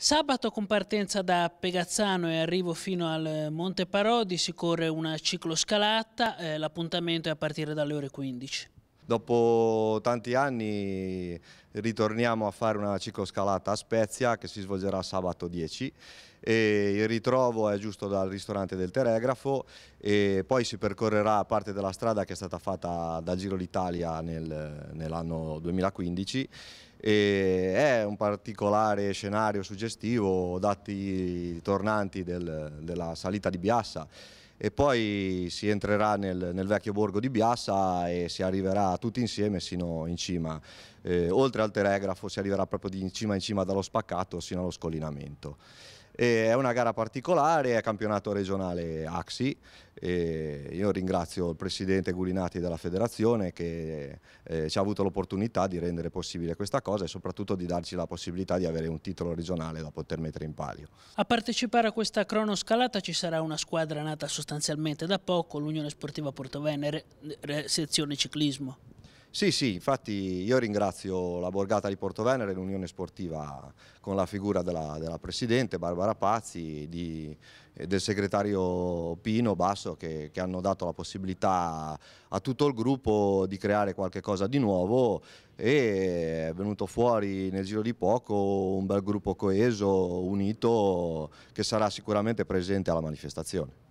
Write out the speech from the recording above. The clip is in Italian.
Sabato con partenza da Pegazzano e arrivo fino al eh, Monte Parodi si corre una cicloscalata, eh, l'appuntamento è a partire dalle ore 15. Dopo tanti anni ritorniamo a fare una cicloscalata a Spezia che si svolgerà sabato 10 e il ritrovo è giusto dal ristorante del Telegrafo e poi si percorrerà parte della strada che è stata fatta da Giro d'Italia nel, nell'anno 2015 e è un particolare scenario suggestivo dati tornanti del, della salita di Biassa e poi si entrerà nel, nel, vecchio borgo di Biassa e si arriverà tutti insieme sino in cima. Eh, oltre al telegrafo si arriverà proprio in cima in cima dallo spaccato sino allo scollinamento. E è una gara particolare, è campionato regionale Axi. io ringrazio il presidente Gulinati della federazione che eh, ci ha avuto l'opportunità di rendere possibile questa cosa e soprattutto di darci la possibilità di avere un titolo regionale da poter mettere in palio. A partecipare a questa cronoscalata ci sarà una squadra nata sostanzialmente da poco, l'Unione Sportiva Porto Venere, sezione ciclismo. Sì, sì, infatti io ringrazio la Borgata di Porto Venere, l'Unione Sportiva con la figura della, della Presidente Barbara Pazzi, e eh, del segretario Pino Basso che, che, hanno dato la possibilità a tutto il gruppo di creare qualche cosa di nuovo e è venuto fuori nel giro di poco un bel gruppo coeso, unito, che sarà sicuramente presente alla manifestazione.